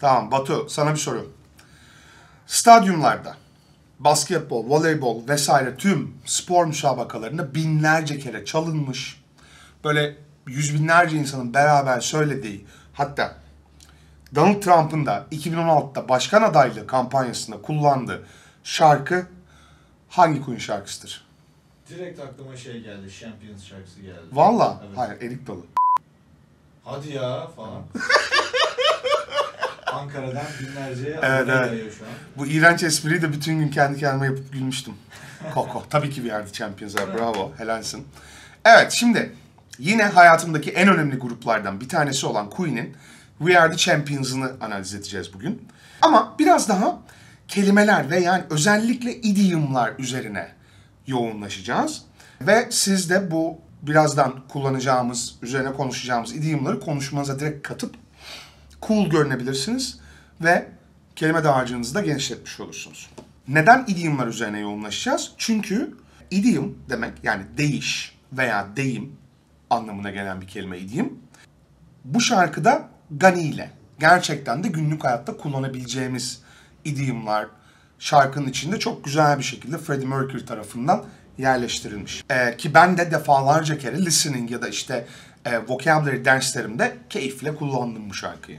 Tamam Batu sana bir soru. Stadyumlarda basketbol, voleybol vesaire tüm spor müsabakalarında binlerce kere çalınmış. Böyle yüz binlerce insanın beraber söylediği hatta Donald Trump'ın da 2016'da başkan adaylığı kampanyasında kullandığı şarkı hangi Queen şarkısıdır? Direkt aklıma şey geldi. Champions şarkısı geldi. Valla? Evet. Hayır, erik dalı. Hadi ya falan. Ankara'dan binlerce evet, evet. şu an. Bu iğrenç espriyi de bütün gün kendi kendime yapıp gülmüştüm. Koko. Tabii ki bir yerde Champions var. Bravo. Helalsin. Evet şimdi yine hayatımdaki en önemli gruplardan bir tanesi olan Queen'in We Are The Champions'ını analiz edeceğiz bugün. Ama biraz daha kelimeler ve yani özellikle idiomlar üzerine yoğunlaşacağız. Ve siz de bu birazdan kullanacağımız, üzerine konuşacağımız idiomları konuşmanıza direkt katıp cool görünebilirsiniz ve kelime dağarcığınızı da genişletmiş olursunuz. Neden idiomlar üzerine yoğunlaşacağız? Çünkü idiom demek yani değiş veya deyim anlamına gelen bir kelime idiom. Bu şarkıda Gani ile gerçekten de günlük hayatta kullanabileceğimiz idiomlar şarkının içinde çok güzel bir şekilde Freddie Mercury tarafından yerleştirilmiş. Ee, ki ben de defalarca kere listening ya da işte e, vocabulary derslerimde keyifle kullandım bu şarkıyı.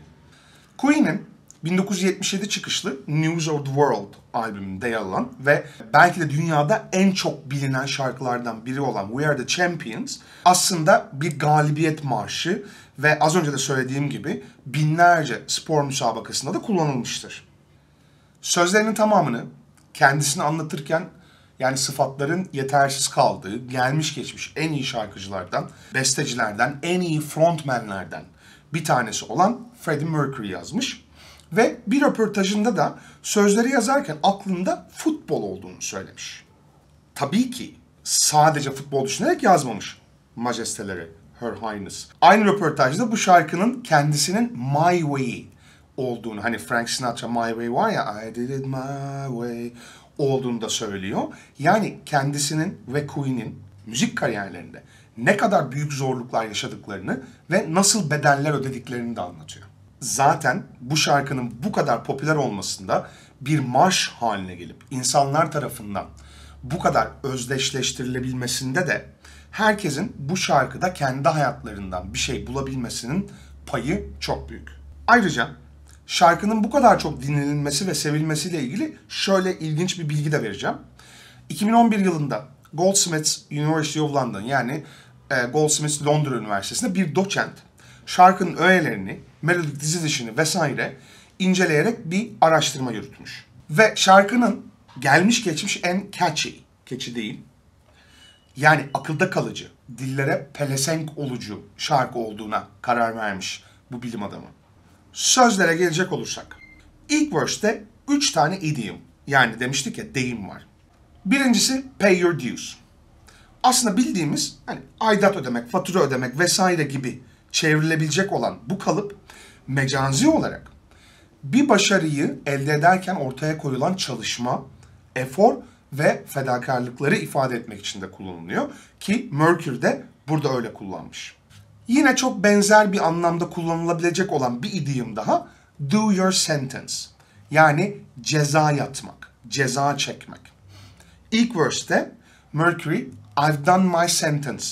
Queen'in 1977 çıkışlı News of the World albümünde yer alan ve belki de dünyada en çok bilinen şarkılardan biri olan We Are The Champions aslında bir galibiyet marşı ve az önce de söylediğim gibi binlerce spor müsabakasında da kullanılmıştır. Sözlerinin tamamını kendisini anlatırken yani sıfatların yetersiz kaldığı, gelmiş geçmiş en iyi şarkıcılardan, bestecilerden, en iyi frontmenlerden bir tanesi olan Freddie Mercury yazmış. Ve bir röportajında da sözleri yazarken aklında futbol olduğunu söylemiş. Tabii ki sadece futbol düşünerek yazmamış majesteleri Her Highness. Aynı röportajda bu şarkının kendisinin My Way olduğunu hani Frank Sinatra My Way var ya I did it my way olduğunu da söylüyor. Yani kendisinin ve Queen'in müzik kariyerlerinde ne kadar büyük zorluklar yaşadıklarını ve nasıl bedeller ödediklerini de anlatıyor. Zaten bu şarkının bu kadar popüler olmasında bir marş haline gelip insanlar tarafından bu kadar özdeşleştirilebilmesinde de herkesin bu şarkıda kendi hayatlarından bir şey bulabilmesinin payı çok büyük. Ayrıca şarkının bu kadar çok dinlenilmesi ve sevilmesiyle ilgili şöyle ilginç bir bilgi de vereceğim. 2011 yılında Goldsmiths University of London yani e, Goldsmiths Londra Üniversitesi'nde bir doçent şarkının öğelerini, melodik dizilişini vesaire inceleyerek bir araştırma yürütmüş. Ve şarkının gelmiş geçmiş en catchy, keçi değil, yani akılda kalıcı, dillere pelesenk olucu şarkı olduğuna karar vermiş bu bilim adamı. Sözlere gelecek olursak. İlk verse'de 3 tane idiom yani demiştik ya deyim var. Birincisi pay your dues. Aslında bildiğimiz hani aidat ödemek, fatura ödemek vesaire gibi çevrilebilecek olan bu kalıp mecazi olarak bir başarıyı elde ederken ortaya koyulan çalışma, efor ve fedakarlıkları ifade etmek için de kullanılıyor ki Mercury de burada öyle kullanmış. Yine çok benzer bir anlamda kullanılabilecek olan bir idiom daha. Do your sentence. Yani ceza yatmak, ceza çekmek. İlk verse'te Mercury I've done my sentence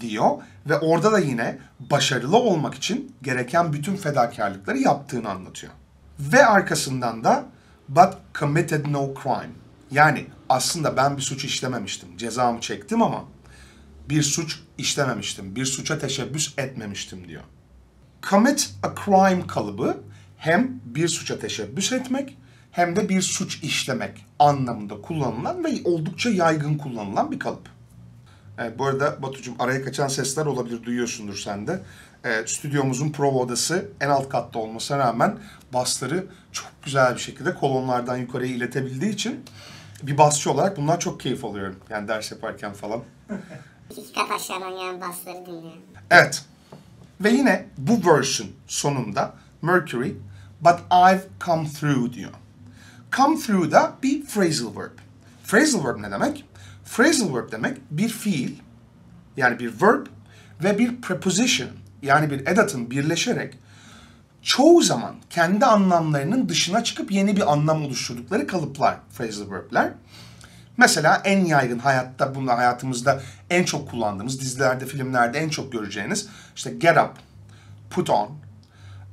diyor ve orada da yine başarılı olmak için gereken bütün fedakarlıkları yaptığını anlatıyor. Ve arkasından da but committed no crime. Yani aslında ben bir suç işlememiştim, cezamı çektim ama bir suç işlememiştim, bir suça teşebbüs etmemiştim diyor. Commit a crime kalıbı hem bir suça teşebbüs etmek hem de bir suç işlemek anlamında kullanılan ve oldukça yaygın kullanılan bir kalıp. E, bu arada Batucuğum araya kaçan sesler olabilir duyuyorsundur sen de. E, stüdyomuzun prova odası en alt katta olmasına rağmen basları çok güzel bir şekilde kolonlardan yukarıya iletebildiği için bir basçı olarak bundan çok keyif alıyorum. Yani ders yaparken falan dinliyor. Evet. Ve yine bu version sonunda Mercury but I've come through diyor. Come through da bir phrasal verb. Phrasal verb ne demek? Phrasal verb demek bir fiil yani bir verb ve bir preposition yani bir edatın birleşerek çoğu zaman kendi anlamlarının dışına çıkıp yeni bir anlam oluşturdukları kalıplar, phrasal verb'ler. Mesela en yaygın hayatta bunlar hayatımızda en çok kullandığımız dizilerde, filmlerde en çok göreceğiniz işte get up, put on,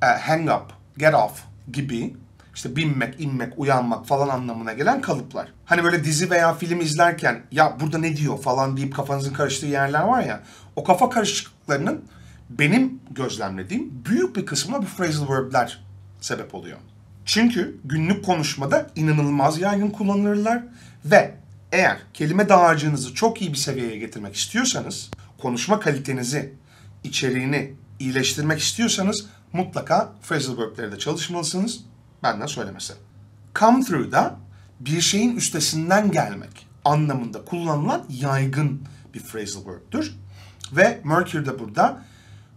e, hang up, get off gibi işte binmek, inmek, uyanmak falan anlamına gelen kalıplar. Hani böyle dizi veya film izlerken ya burada ne diyor falan deyip kafanızın karıştığı yerler var ya. O kafa karışıklıklarının benim gözlemlediğim büyük bir kısmına bu phrasal verb'ler sebep oluyor. Çünkü günlük konuşmada inanılmaz yaygın kullanılırlar ve eğer kelime dağarcığınızı çok iyi bir seviyeye getirmek istiyorsanız, konuşma kalitenizi, içeriğini iyileştirmek istiyorsanız mutlaka phrasal verb'lerde çalışmalısınız. Benden söylemesi. Come through da bir şeyin üstesinden gelmek anlamında kullanılan yaygın bir phrasal verb'tür. Ve Mercury de burada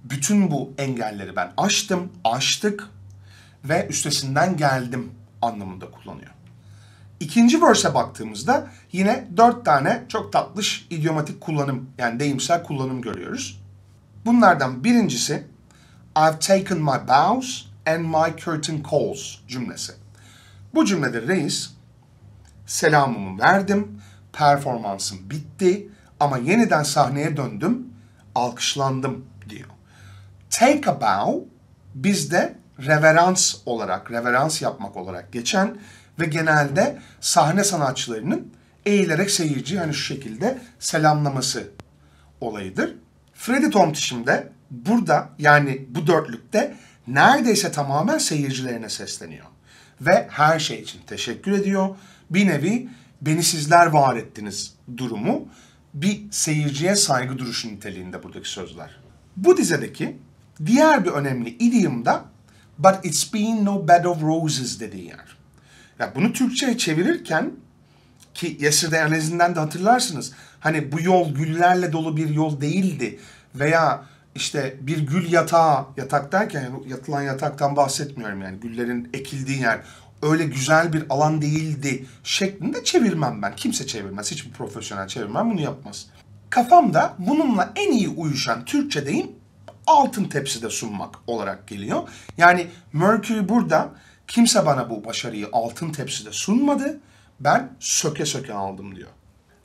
bütün bu engelleri ben aştım, aştık ve üstesinden geldim anlamında kullanıyor. İkinci verse'e baktığımızda yine dört tane çok tatlış idiomatik kullanım yani deyimsel kullanım görüyoruz. Bunlardan birincisi I've taken my bows and my curtain calls cümlesi. Bu cümlede reis selamımı verdim, performansım bitti ama yeniden sahneye döndüm, alkışlandım diyor. Take a bow bizde reverans olarak, reverans yapmak olarak geçen ve genelde sahne sanatçılarının eğilerek seyirci hani şu şekilde selamlaması olayıdır. Freddy Tomtiş'im de burada yani bu dörtlükte neredeyse tamamen seyircilerine sesleniyor. Ve her şey için teşekkür ediyor. Bir nevi beni sizler var ettiniz durumu bir seyirciye saygı duruşu niteliğinde buradaki sözler. Bu dizedeki diğer bir önemli idiom da But it's been no bed of roses dediği yer. Ya bunu Türkçe'ye çevirirken ki Yesterday analizinden de hatırlarsınız. Hani bu yol güllerle dolu bir yol değildi veya işte bir gül yatağı, yatak derken yatılan yataktan bahsetmiyorum yani güllerin ekildiği yer öyle güzel bir alan değildi şeklinde çevirmem ben. Kimse çevirmez, hiçbir profesyonel çevirmen bunu yapmaz. Kafamda bununla en iyi uyuşan Türkçe deyim altın tepside sunmak olarak geliyor. Yani Mercury burada Kimse bana bu başarıyı altın tepside sunmadı. Ben söke söke aldım diyor.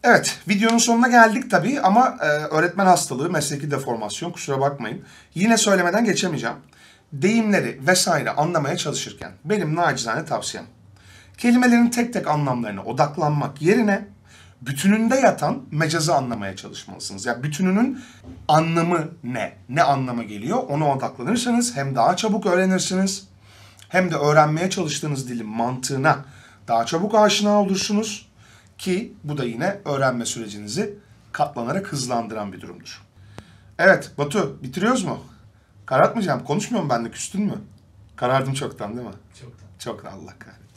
Evet, videonun sonuna geldik tabii ama e, öğretmen hastalığı, mesleki deformasyon kusura bakmayın. Yine söylemeden geçemeyeceğim. Deyimleri vesaire anlamaya çalışırken benim nacizane tavsiyem. Kelimelerin tek tek anlamlarına odaklanmak yerine bütününde yatan mecazı anlamaya çalışmalısınız. Ya yani bütününün anlamı ne? Ne anlama geliyor? Ona odaklanırsanız hem daha çabuk öğrenirsiniz hem de öğrenmeye çalıştığınız dilin mantığına daha çabuk aşina olursunuz ki bu da yine öğrenme sürecinizi katlanarak hızlandıran bir durumdur. Evet Batu bitiriyoruz mu? Karartmayacağım. Konuşmuyorum ben de küstün mü? Karardım çoktan değil mi? Çoktan. Çoktan Allah kahretsin.